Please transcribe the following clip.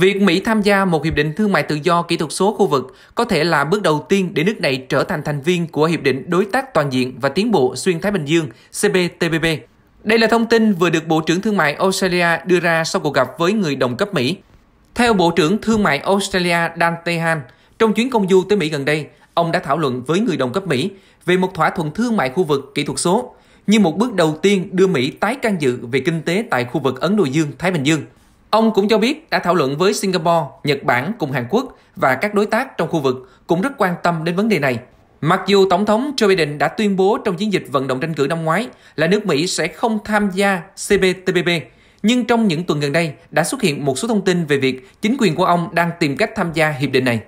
Việc Mỹ tham gia một hiệp định thương mại tự do kỹ thuật số khu vực có thể là bước đầu tiên để nước này trở thành thành viên của Hiệp định Đối tác Toàn diện và Tiến bộ Xuyên Thái Bình Dương CPTPP. Đây là thông tin vừa được Bộ trưởng Thương mại Australia đưa ra sau cuộc gặp với người đồng cấp Mỹ. Theo Bộ trưởng Thương mại Australia Dan Tehan, trong chuyến công du tới Mỹ gần đây, ông đã thảo luận với người đồng cấp Mỹ về một thỏa thuận thương mại khu vực kỹ thuật số như một bước đầu tiên đưa Mỹ tái can dự về kinh tế tại khu vực Ấn Độ Dương-Thái Bình Dương. Ông cũng cho biết đã thảo luận với Singapore, Nhật Bản cùng Hàn Quốc và các đối tác trong khu vực cũng rất quan tâm đến vấn đề này. Mặc dù Tổng thống Joe Biden đã tuyên bố trong chiến dịch vận động tranh cử năm ngoái là nước Mỹ sẽ không tham gia CPTPP, nhưng trong những tuần gần đây đã xuất hiện một số thông tin về việc chính quyền của ông đang tìm cách tham gia hiệp định này.